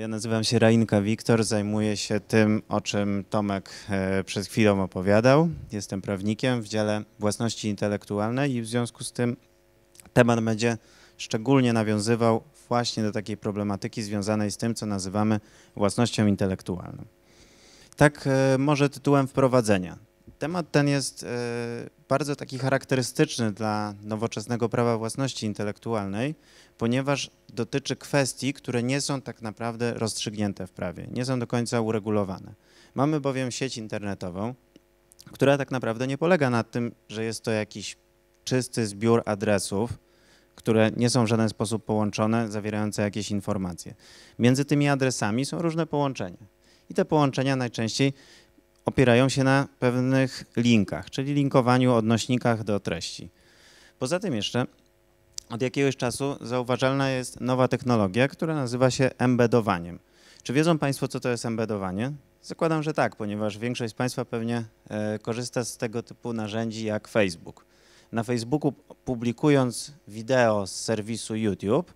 Ja nazywam się Rainka Wiktor, zajmuję się tym, o czym Tomek e, przed chwilą opowiadał. Jestem prawnikiem w dziale własności intelektualnej i w związku z tym temat będzie szczególnie nawiązywał właśnie do takiej problematyki związanej z tym, co nazywamy własnością intelektualną. Tak e, może tytułem wprowadzenia. Temat ten jest e, bardzo taki charakterystyczny dla nowoczesnego prawa własności intelektualnej, ponieważ dotyczy kwestii, które nie są tak naprawdę rozstrzygnięte w prawie, nie są do końca uregulowane. Mamy bowiem sieć internetową, która tak naprawdę nie polega na tym, że jest to jakiś czysty zbiór adresów, które nie są w żaden sposób połączone, zawierające jakieś informacje. Między tymi adresami są różne połączenia. I te połączenia najczęściej opierają się na pewnych linkach, czyli linkowaniu odnośnikach do treści. Poza tym jeszcze od jakiegoś czasu zauważalna jest nowa technologia, która nazywa się embedowaniem. Czy wiedzą Państwo, co to jest embedowanie? Zakładam, że tak, ponieważ większość z Państwa pewnie e, korzysta z tego typu narzędzi jak Facebook. Na Facebooku publikując wideo z serwisu YouTube,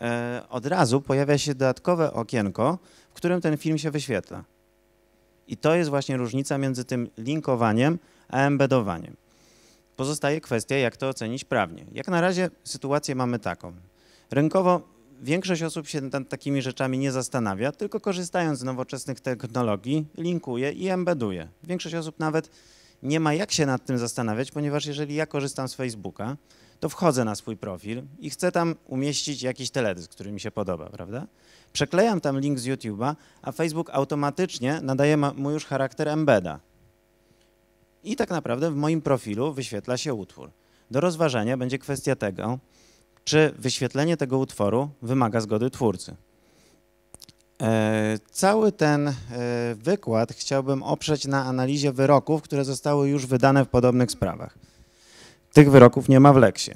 e, od razu pojawia się dodatkowe okienko, w którym ten film się wyświetla. I to jest właśnie różnica między tym linkowaniem a embedowaniem. Pozostaje kwestia, jak to ocenić prawnie. Jak na razie sytuację mamy taką. Rynkowo większość osób się nad takimi rzeczami nie zastanawia, tylko korzystając z nowoczesnych technologii, linkuje i embeduje. Większość osób nawet nie ma jak się nad tym zastanawiać, ponieważ jeżeli ja korzystam z Facebooka, to wchodzę na swój profil i chcę tam umieścić jakiś teledysk, który mi się podoba, prawda? Przeklejam tam link z YouTube'a, a Facebook automatycznie nadaje mu już charakter embeda. I tak naprawdę w moim profilu wyświetla się utwór. Do rozważenia będzie kwestia tego, czy wyświetlenie tego utworu wymaga zgody twórcy. E, cały ten e, wykład chciałbym oprzeć na analizie wyroków, które zostały już wydane w podobnych sprawach. Tych wyroków nie ma w leksie.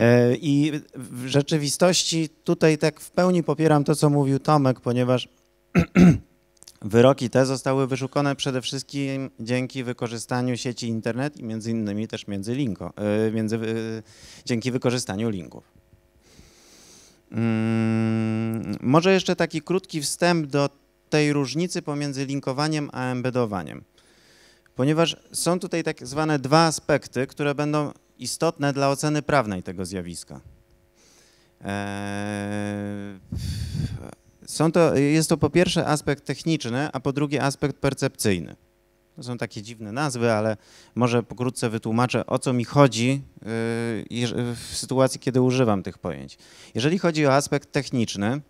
E, I w rzeczywistości tutaj tak w pełni popieram to, co mówił Tomek, ponieważ wyroki te zostały wyszukane przede wszystkim dzięki wykorzystaniu sieci internet i między innymi też między linko, e, między, e, dzięki wykorzystaniu linków. Mm, może jeszcze taki krótki wstęp do tej różnicy pomiędzy linkowaniem a embedowaniem ponieważ są tutaj tak zwane dwa aspekty, które będą istotne dla oceny prawnej tego zjawiska. Eee, są to, jest to po pierwsze aspekt techniczny, a po drugie aspekt percepcyjny. To są takie dziwne nazwy, ale może pokrótce wytłumaczę, o co mi chodzi eee, w sytuacji, kiedy używam tych pojęć. Jeżeli chodzi o aspekt techniczny,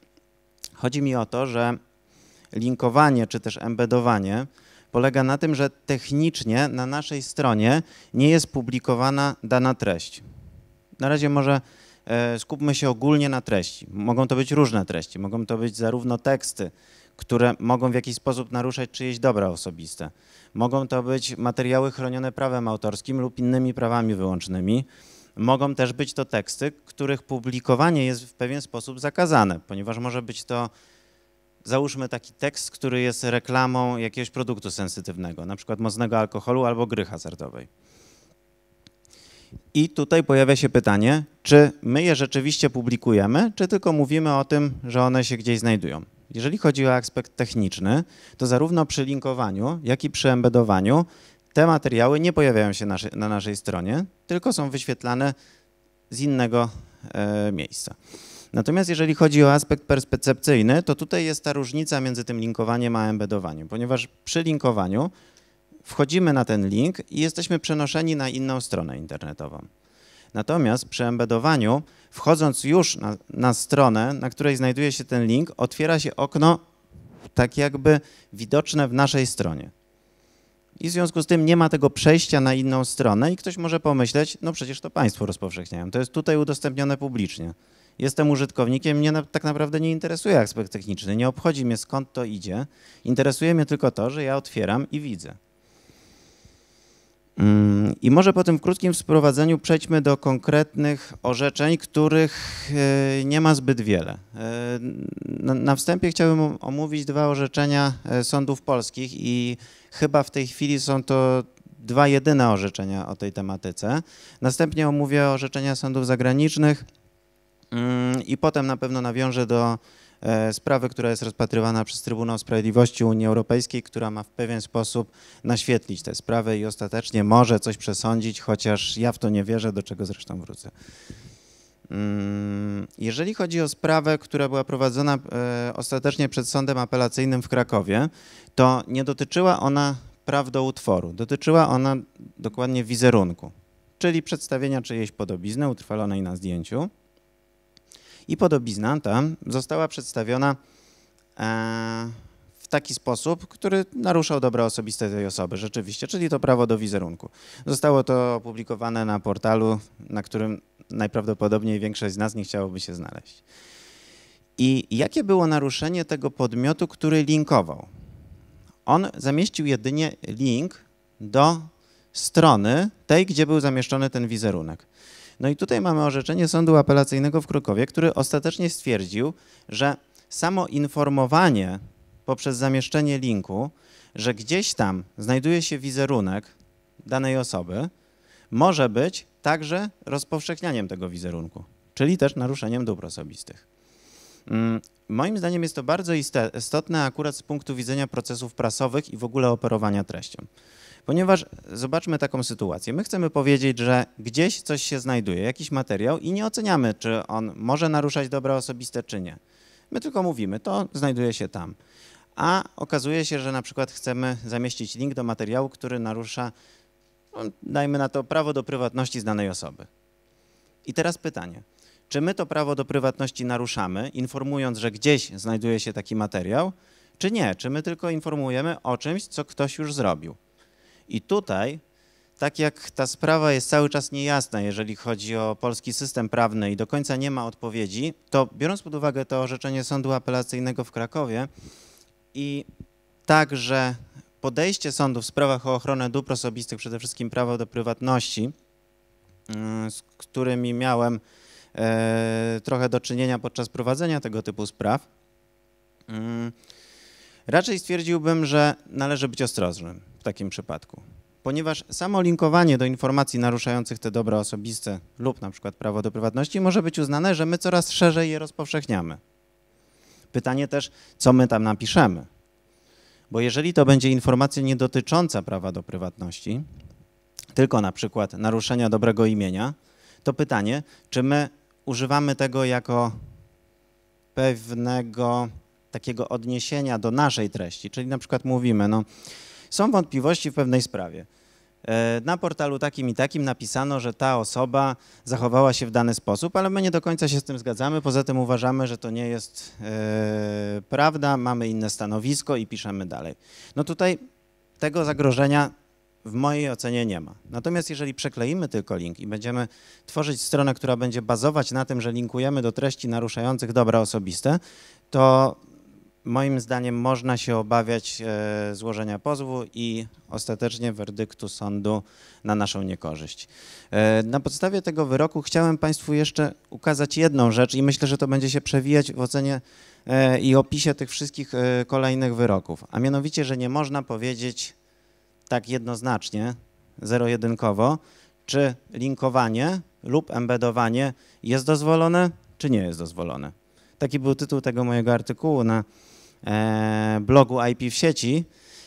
chodzi mi o to, że linkowanie czy też embedowanie polega na tym, że technicznie na naszej stronie nie jest publikowana dana treść. Na razie może e, skupmy się ogólnie na treści. Mogą to być różne treści, mogą to być zarówno teksty, które mogą w jakiś sposób naruszać czyjeś dobra osobiste. Mogą to być materiały chronione prawem autorskim lub innymi prawami wyłącznymi. Mogą też być to teksty, których publikowanie jest w pewien sposób zakazane, ponieważ może być to załóżmy taki tekst, który jest reklamą jakiegoś produktu sensytywnego, na przykład mocnego alkoholu albo gry hazardowej. I tutaj pojawia się pytanie, czy my je rzeczywiście publikujemy, czy tylko mówimy o tym, że one się gdzieś znajdują. Jeżeli chodzi o aspekt techniczny, to zarówno przy linkowaniu, jak i przy embedowaniu te materiały nie pojawiają się na naszej stronie, tylko są wyświetlane z innego e, miejsca. Natomiast jeżeli chodzi o aspekt percepcyjny, to tutaj jest ta różnica między tym linkowaniem a embedowaniem, ponieważ przy linkowaniu wchodzimy na ten link i jesteśmy przenoszeni na inną stronę internetową. Natomiast przy embedowaniu, wchodząc już na, na, stronę, na której znajduje się ten link, otwiera się okno tak jakby widoczne w naszej stronie. I w związku z tym nie ma tego przejścia na inną stronę i ktoś może pomyśleć, no przecież to państwo rozpowszechniają, to jest tutaj udostępnione publicznie. Jestem użytkownikiem, mnie tak naprawdę nie interesuje aspekt techniczny, nie obchodzi mnie skąd to idzie, interesuje mnie tylko to, że ja otwieram i widzę. Mm, I może po tym krótkim wprowadzeniu przejdźmy do konkretnych orzeczeń, których e, nie ma zbyt wiele. E, na wstępie chciałbym omówić dwa orzeczenia e, sądów polskich i chyba w tej chwili są to dwa jedyne orzeczenia o tej tematyce. Następnie omówię orzeczenia sądów zagranicznych mm, i potem na pewno nawiążę do E, sprawy, która jest rozpatrywana przez Trybunał Sprawiedliwości Unii Europejskiej, która ma w pewien sposób naświetlić tę sprawę i ostatecznie może coś przesądzić, chociaż ja w to nie wierzę, do czego zresztą wrócę. Mm, jeżeli chodzi o sprawę, która była prowadzona e, ostatecznie przed Sądem Apelacyjnym w Krakowie, to nie dotyczyła ona praw do utworu, dotyczyła ona dokładnie wizerunku, czyli przedstawienia czyjejś podobizny utrwalonej na zdjęciu. I podobizna ta została przedstawiona e, w taki sposób, który naruszał dobra osobiste tej osoby rzeczywiście, czyli to prawo do wizerunku. Zostało to opublikowane na portalu, na którym najprawdopodobniej większość z nas nie chciałoby się znaleźć. I jakie było naruszenie tego podmiotu, który linkował? On zamieścił jedynie link do strony tej, gdzie był zamieszczony ten wizerunek. No i tutaj mamy orzeczenie Sądu Apelacyjnego w Krakowie, który ostatecznie stwierdził, że samo informowanie poprzez zamieszczenie linku, że gdzieś tam znajduje się wizerunek danej osoby, może być także rozpowszechnianiem tego wizerunku, czyli też naruszeniem dóbr osobistych. Mm, moim zdaniem jest to bardzo istotne akurat z punktu widzenia procesów prasowych i w ogóle operowania treścią. Ponieważ zobaczmy taką sytuację. My chcemy powiedzieć, że gdzieś coś się znajduje, jakiś materiał i nie oceniamy, czy on może naruszać dobra osobiste, czy nie. My tylko mówimy, to znajduje się tam. A okazuje się, że na przykład chcemy zamieścić link do materiału, który narusza, no, dajmy na to, prawo do prywatności znanej osoby. I teraz pytanie. Czy my to prawo do prywatności naruszamy, informując, że gdzieś znajduje się taki materiał, czy nie? Czy my tylko informujemy o czymś, co ktoś już zrobił? I tutaj, tak jak ta sprawa jest cały czas niejasna, jeżeli chodzi o polski system prawny i do końca nie ma odpowiedzi, to biorąc pod uwagę to orzeczenie Sądu Apelacyjnego w Krakowie i także podejście sądu w sprawach o ochronę dóbr osobistych, przede wszystkim prawo do prywatności, mm, z którymi miałem e, trochę do czynienia podczas prowadzenia tego typu spraw, mm, raczej stwierdziłbym, że należy być ostrożnym takim przypadku? Ponieważ samo linkowanie do informacji naruszających te dobra osobiste lub na przykład prawo do prywatności może być uznane, że my coraz szerzej je rozpowszechniamy. Pytanie też, co my tam napiszemy. Bo jeżeli to będzie informacja nie dotycząca prawa do prywatności, tylko na przykład naruszenia dobrego imienia, to pytanie, czy my używamy tego jako pewnego takiego odniesienia do naszej treści, czyli na przykład mówimy, no są wątpliwości w pewnej sprawie. E, na portalu takim i takim napisano, że ta osoba zachowała się w dany sposób, ale my nie do końca się z tym zgadzamy. Poza tym uważamy, że to nie jest yy, prawda, mamy inne stanowisko i piszemy dalej. No tutaj tego zagrożenia w mojej ocenie nie ma. Natomiast jeżeli przekleimy tylko link i będziemy tworzyć stronę, która będzie bazować na tym, że linkujemy do treści naruszających dobra osobiste, to moim zdaniem można się obawiać e, złożenia pozwu i ostatecznie werdyktu sądu na naszą niekorzyść. E, na podstawie tego wyroku chciałem Państwu jeszcze ukazać jedną rzecz i myślę, że to będzie się przewijać w ocenie e, i opisie tych wszystkich kolejnych wyroków, a mianowicie, że nie można powiedzieć tak jednoznacznie, zero-jedynkowo, czy linkowanie lub embedowanie jest dozwolone, czy nie jest dozwolone. Taki był tytuł tego mojego artykułu na E, blogu IP w sieci.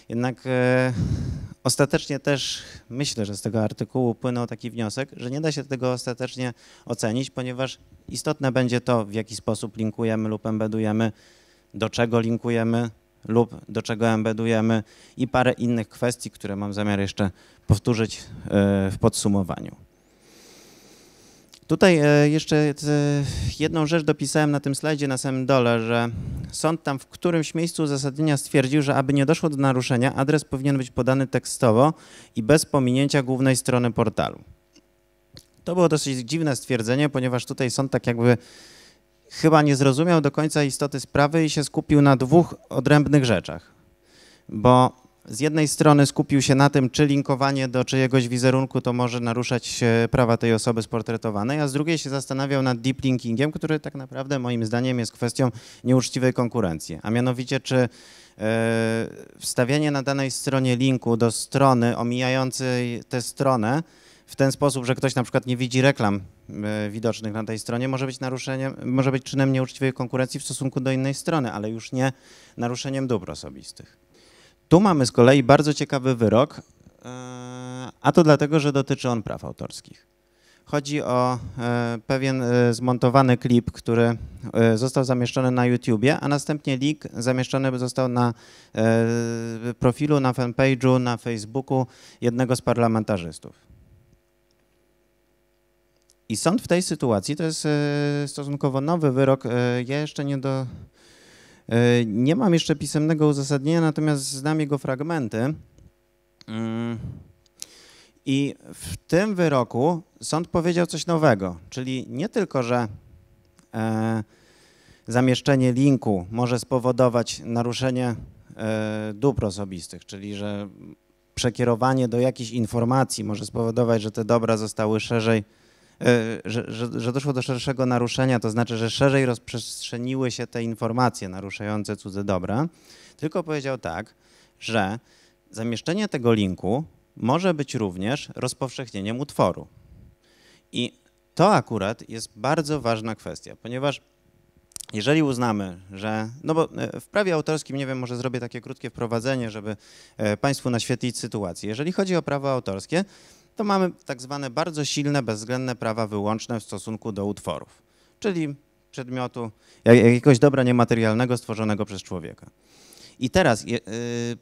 Jednak e, ostatecznie też myślę, że z tego artykułu płynął taki wniosek, że nie da się tego ostatecznie ocenić, ponieważ istotne będzie to, w jaki sposób linkujemy lub embedujemy, do czego linkujemy lub do czego embedujemy i parę innych kwestii, które mam zamiar jeszcze powtórzyć e, w podsumowaniu. Tutaj e, jeszcze e, jedną rzecz dopisałem na tym slajdzie na samym dole, że sąd tam w którymś miejscu uzasadnienia stwierdził, że aby nie doszło do naruszenia, adres powinien być podany tekstowo i bez pominięcia głównej strony portalu. To było dosyć dziwne stwierdzenie, ponieważ tutaj sąd tak jakby chyba nie zrozumiał do końca istoty sprawy i się skupił na dwóch odrębnych rzeczach. Bo z jednej strony skupił się na tym, czy linkowanie do czyjegoś wizerunku to może naruszać prawa tej osoby sportretowanej, a z drugiej się zastanawiał nad deep linkingiem, który tak naprawdę moim zdaniem jest kwestią nieuczciwej konkurencji, a mianowicie czy e, wstawianie na danej stronie linku do strony omijającej tę stronę w ten sposób, że ktoś na przykład nie widzi reklam e, widocznych na tej stronie, może być naruszeniem, może być czynem nieuczciwej konkurencji w stosunku do innej strony, ale już nie naruszeniem dóbr osobistych. Tu mamy z kolei bardzo ciekawy wyrok, e, a to dlatego, że dotyczy on praw autorskich. Chodzi o e, pewien e, zmontowany klip, który został zamieszczony na YouTubie, a następnie link zamieszczony został na profilu, na fanpage'u, na Facebooku jednego z parlamentarzystów. I sąd w tej sytuacji, to jest stosunkowo nowy wyrok, ja jeszcze nie do, E, nie mam jeszcze pisemnego uzasadnienia, natomiast znam jego fragmenty. Mm. I w tym wyroku sąd powiedział coś nowego, czyli nie tylko, że e, zamieszczenie linku może spowodować naruszenie e, dóbr osobistych, czyli że przekierowanie do jakiejś informacji może spowodować, że te dobra zostały szerzej E, że, że, że doszło do szerszego naruszenia, to znaczy, że szerzej rozprzestrzeniły się te informacje naruszające cudze dobra, tylko powiedział tak, że zamieszczenie tego linku może być również rozpowszechnieniem utworu. I to akurat jest bardzo ważna kwestia, ponieważ jeżeli uznamy, że, no bo e, w prawie autorskim, nie wiem, może zrobię takie krótkie wprowadzenie, żeby e, Państwu naświetlić sytuację. Jeżeli chodzi o prawo autorskie, to mamy tak zwane bardzo silne, bezwzględne prawa wyłączne w stosunku do utworów, czyli przedmiotu, jakiegoś dobra niematerialnego stworzonego przez człowieka. I teraz yy,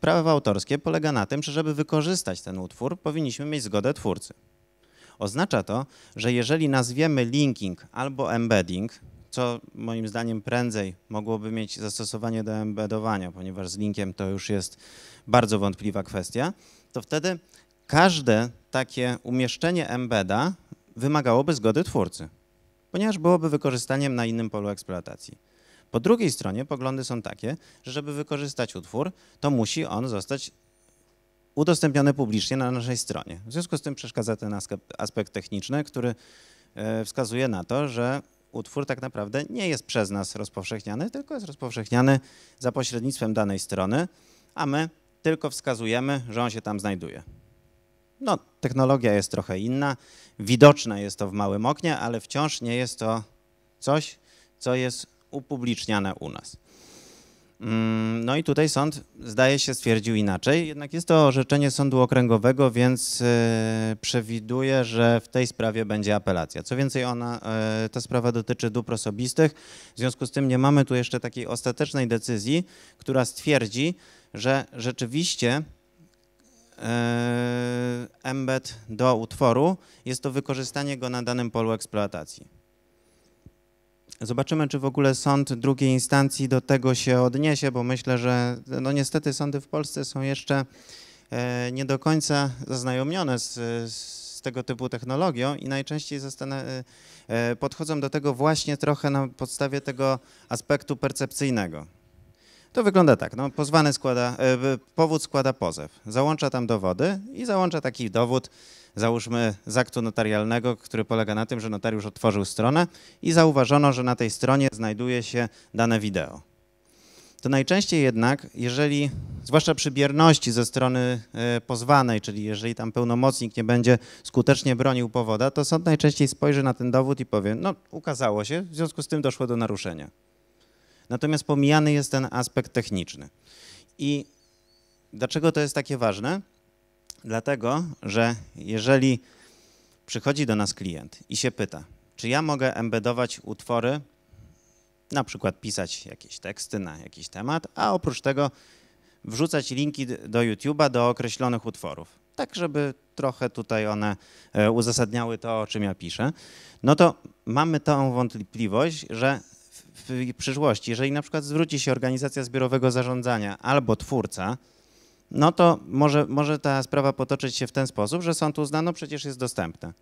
prawo autorskie polega na tym, że żeby wykorzystać ten utwór, powinniśmy mieć zgodę twórcy. Oznacza to, że jeżeli nazwiemy linking albo embedding, co moim zdaniem prędzej mogłoby mieć zastosowanie do embedowania, ponieważ z linkiem to już jest bardzo wątpliwa kwestia, to wtedy każde takie umieszczenie embeda wymagałoby zgody twórcy, ponieważ byłoby wykorzystaniem na innym polu eksploatacji. Po drugiej stronie poglądy są takie, że żeby wykorzystać utwór, to musi on zostać udostępniony publicznie na naszej stronie. W związku z tym przeszkadza ten aspekt techniczny, który e, wskazuje na to, że utwór tak naprawdę nie jest przez nas rozpowszechniany, tylko jest rozpowszechniany za pośrednictwem danej strony, a my tylko wskazujemy, że on się tam znajduje. No, technologia jest trochę inna, widoczne jest to w małym oknie, ale wciąż nie jest to coś, co jest upubliczniane u nas. Mm, no i tutaj sąd, zdaje się, stwierdził inaczej, jednak jest to orzeczenie sądu okręgowego, więc e, przewiduje, że w tej sprawie będzie apelacja. Co więcej, ona, e, ta sprawa dotyczy dóbr osobistych, w związku z tym nie mamy tu jeszcze takiej ostatecznej decyzji, która stwierdzi, że rzeczywiście E, embed do utworu, jest to wykorzystanie go na danym polu eksploatacji. Zobaczymy, czy w ogóle sąd drugiej instancji do tego się odniesie, bo myślę, że no niestety sądy w Polsce są jeszcze e, nie do końca zaznajomione z, z tego typu technologią i najczęściej e, podchodzą do tego właśnie trochę na podstawie tego aspektu percepcyjnego. To wygląda tak, no, pozwany składa, e, powód składa pozew, załącza tam dowody i załącza taki dowód, załóżmy z aktu notarialnego, który polega na tym, że notariusz otworzył stronę i zauważono, że na tej stronie znajduje się dane wideo. To najczęściej jednak, jeżeli, zwłaszcza przy bierności ze strony e, pozwanej, czyli jeżeli tam pełnomocnik nie będzie skutecznie bronił powoda, to sąd najczęściej spojrzy na ten dowód i powie, no ukazało się, w związku z tym doszło do naruszenia. Natomiast pomijany jest ten aspekt techniczny. I dlaczego to jest takie ważne? Dlatego, że jeżeli przychodzi do nas klient i się pyta, czy ja mogę embedować utwory, na przykład pisać jakieś teksty na jakiś temat, a oprócz tego wrzucać linki do YouTube'a do określonych utworów, tak żeby trochę tutaj one e, uzasadniały to, o czym ja piszę, no to mamy tą wątpliwość, że w przyszłości, jeżeli na przykład zwróci się organizacja zbiorowego zarządzania albo twórca, no to może, może ta sprawa potoczyć się w ten sposób, że sąd uznano, przecież jest dostępne.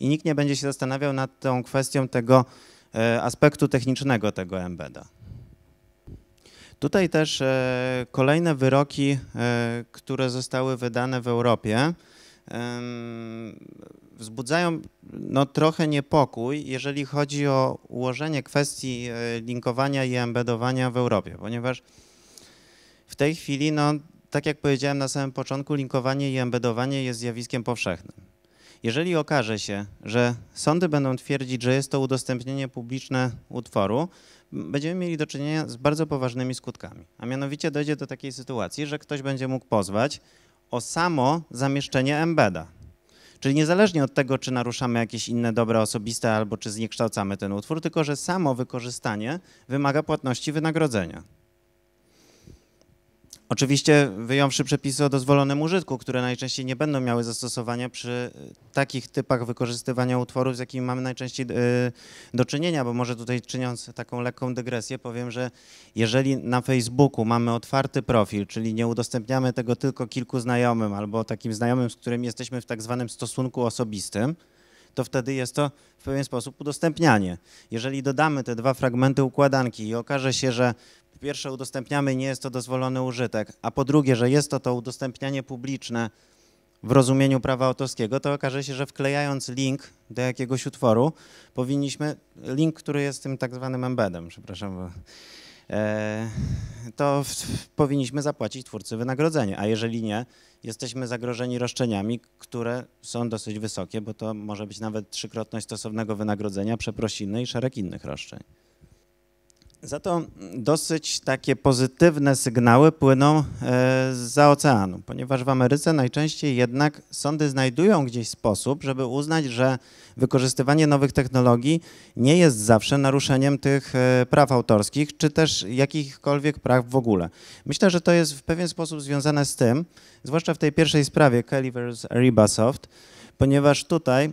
I nikt nie będzie się zastanawiał nad tą kwestią tego e, aspektu technicznego tego embeda. Tutaj też e, kolejne wyroki, e, które zostały wydane w Europie, wzbudzają no, trochę niepokój, jeżeli chodzi o ułożenie kwestii e, linkowania i embedowania w Europie, ponieważ w tej chwili, no, tak jak powiedziałem na samym początku, linkowanie i embedowanie jest zjawiskiem powszechnym. Jeżeli okaże się, że sądy będą twierdzić, że jest to udostępnienie publiczne utworu, będziemy mieli do czynienia z bardzo poważnymi skutkami. A mianowicie dojdzie do takiej sytuacji, że ktoś będzie mógł pozwać o samo zamieszczenie embeda. Czyli niezależnie od tego, czy naruszamy jakieś inne dobra osobiste albo czy zniekształcamy ten utwór, tylko że samo wykorzystanie wymaga płatności wynagrodzenia. Oczywiście wyjąwszy przepisy o dozwolonym użytku, które najczęściej nie będą miały zastosowania przy e, takich typach wykorzystywania utworów, z jakimi mamy najczęściej e, do czynienia, bo może tutaj czyniąc taką lekką dygresję, powiem, że jeżeli na Facebooku mamy otwarty profil, czyli nie udostępniamy tego tylko kilku znajomym albo takim znajomym, z którym jesteśmy w tak zwanym stosunku osobistym, to wtedy jest to w pewien sposób udostępnianie. Jeżeli dodamy te dwa fragmenty układanki i okaże się, że po pierwsze udostępniamy nie jest to dozwolony użytek, a po drugie, że jest to to udostępnianie publiczne w rozumieniu prawa autorskiego, to okaże się, że wklejając link do jakiegoś utworu, powinniśmy, link, który jest tym tak zwanym embedem, przepraszam, bo E, to powinniśmy zapłacić twórcy wynagrodzenie, a jeżeli nie, jesteśmy zagrożeni roszczeniami, które są dosyć wysokie, bo to może być nawet trzykrotność stosownego wynagrodzenia, przeprosiny i szereg innych roszczeń. Za to dosyć takie pozytywne sygnały płyną e, za oceanu, ponieważ w Ameryce najczęściej jednak sądy znajdują gdzieś sposób, żeby uznać, że wykorzystywanie nowych technologii nie jest zawsze naruszeniem tych e, praw autorskich, czy też jakichkolwiek praw w ogóle. Myślę, że to jest w pewien sposób związane z tym, zwłaszcza w tej pierwszej sprawie Kelly vs. Ribasoft, ponieważ tutaj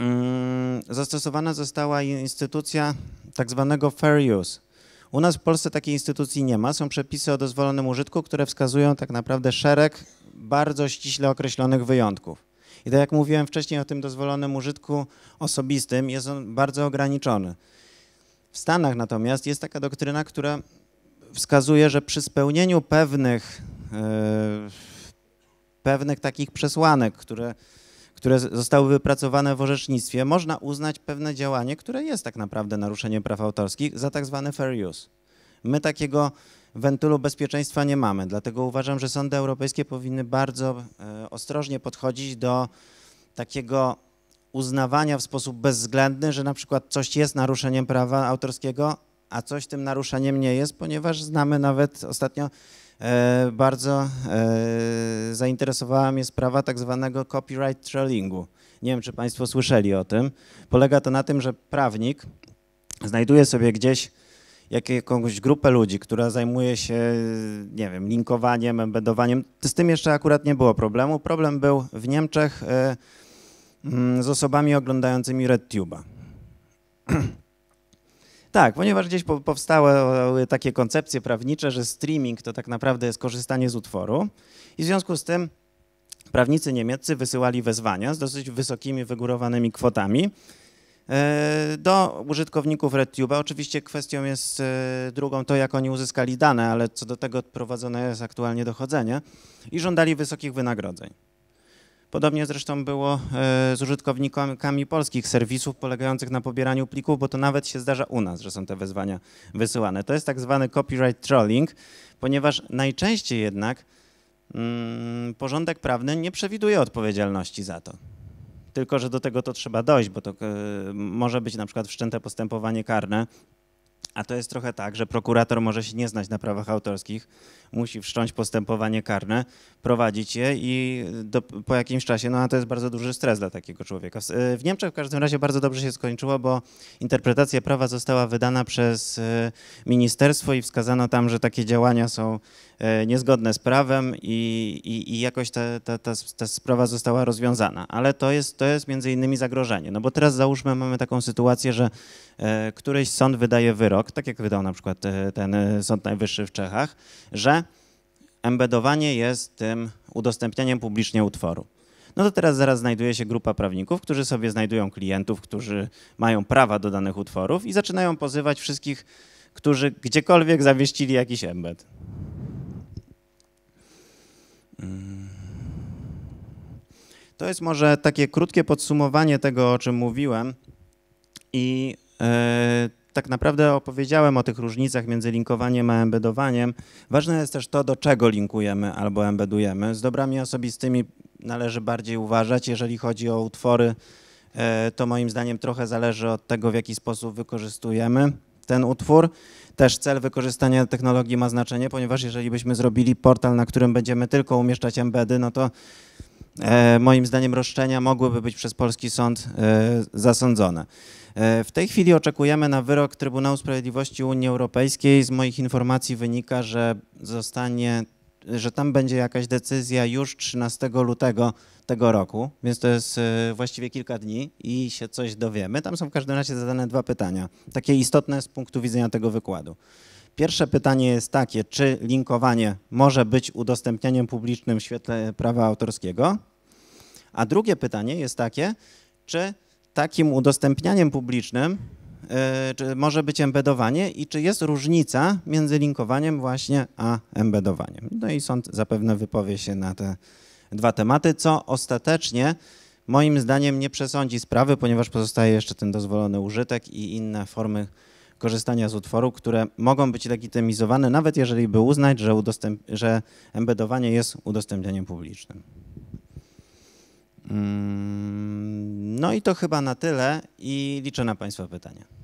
mm, zastosowana została instytucja tak zwanego fair use. U nas w Polsce takiej instytucji nie ma. Są przepisy o dozwolonym użytku, które wskazują tak naprawdę szereg bardzo ściśle określonych wyjątków. I tak jak mówiłem wcześniej o tym dozwolonym użytku osobistym, jest on bardzo ograniczony. W Stanach natomiast jest taka doktryna, która wskazuje, że przy spełnieniu pewnych, yy, pewnych takich przesłanek, które które zostały wypracowane w orzecznictwie, można uznać pewne działanie, które jest tak naprawdę naruszeniem praw autorskich, za tak zwany fair use. My takiego wentylu bezpieczeństwa nie mamy, dlatego uważam, że sądy europejskie powinny bardzo e, ostrożnie podchodzić do takiego uznawania w sposób bezwzględny, że na przykład coś jest naruszeniem prawa autorskiego, a coś tym naruszeniem nie jest, ponieważ znamy nawet ostatnio E, bardzo e, zainteresowała mnie sprawa tak zwanego copyright trollingu. Nie wiem, czy Państwo słyszeli o tym. Polega to na tym, że prawnik znajduje sobie gdzieś jakąś grupę ludzi, która zajmuje się, nie wiem, linkowaniem, embedowaniem. Z tym jeszcze akurat nie było problemu. Problem był w Niemczech e, mm, z osobami oglądającymi RedTube'a. Tak, ponieważ gdzieś powstały e, takie koncepcje prawnicze, że streaming to tak naprawdę jest korzystanie z utworu i w związku z tym prawnicy niemieccy wysyłali wezwania z dosyć wysokimi, wygórowanymi kwotami e, do użytkowników RedTube'a. Oczywiście kwestią jest e, drugą to, jak oni uzyskali dane, ale co do tego prowadzone jest aktualnie dochodzenie i żądali wysokich wynagrodzeń. Podobnie zresztą było e, z użytkownikami polskich serwisów polegających na pobieraniu plików, bo to nawet się zdarza u nas, że są te wezwania wysyłane. To jest tak zwany copyright trolling, ponieważ najczęściej jednak mm, porządek prawny nie przewiduje odpowiedzialności za to. Tylko, że do tego to trzeba dojść, bo to y, może być na przykład wszczęte postępowanie karne a to jest trochę tak, że prokurator może się nie znać na prawach autorskich, musi wszcząć postępowanie karne, prowadzić je i do, po jakimś czasie, no a to jest bardzo duży stres dla takiego człowieka. Y, w Niemczech w każdym razie bardzo dobrze się skończyło, bo interpretacja prawa została wydana przez y, ministerstwo i wskazano tam, że takie działania są E, niezgodne z prawem i, i, i jakoś ta, ta, ta, ta, sprawa została rozwiązana. Ale to jest, to jest między innymi zagrożenie, no bo teraz załóżmy mamy taką sytuację, że e, któryś sąd wydaje wyrok, tak jak wydał na przykład e, ten Sąd Najwyższy w Czechach, że embedowanie jest tym udostępnianiem publicznie utworu. No to teraz zaraz znajduje się grupa prawników, którzy sobie znajdują klientów, którzy mają prawa do danych utworów i zaczynają pozywać wszystkich, którzy gdziekolwiek zawieścili jakiś embed. To jest może takie krótkie podsumowanie tego, o czym mówiłem. I yy, tak naprawdę opowiedziałem o tych różnicach między linkowaniem a embedowaniem. Ważne jest też to, do czego linkujemy albo embedujemy. Z dobrami osobistymi należy bardziej uważać. Jeżeli chodzi o utwory, e, to moim zdaniem trochę zależy od tego, w jaki sposób wykorzystujemy ten utwór. Też cel wykorzystania technologii ma znaczenie, ponieważ jeżeli byśmy zrobili portal, na którym będziemy tylko umieszczać embedy, no to e, moim zdaniem roszczenia mogłyby być przez polski sąd e, zasądzone. E, w tej chwili oczekujemy na wyrok Trybunału Sprawiedliwości Unii Europejskiej. Z moich informacji wynika, że zostanie że tam będzie jakaś decyzja już 13 lutego tego roku, więc to jest e, właściwie kilka dni i się coś dowiemy. Tam są w każdym razie zadane dwa pytania, takie istotne z punktu widzenia tego wykładu. Pierwsze pytanie jest takie, czy linkowanie może być udostępnianiem publicznym w świetle prawa autorskiego? A drugie pytanie jest takie, czy takim udostępnianiem publicznym E, czy może być embedowanie i czy jest różnica między linkowaniem właśnie a embedowaniem. No i sąd zapewne wypowie się na te dwa tematy, co ostatecznie moim zdaniem nie przesądzi sprawy, ponieważ pozostaje jeszcze ten dozwolony użytek i inne formy korzystania z utworu, które mogą być legitymizowane, nawet jeżeli by uznać, że, udostęp, że embedowanie jest udostępnianiem publicznym. Mm, no i to chyba na tyle i liczę na Państwa pytania.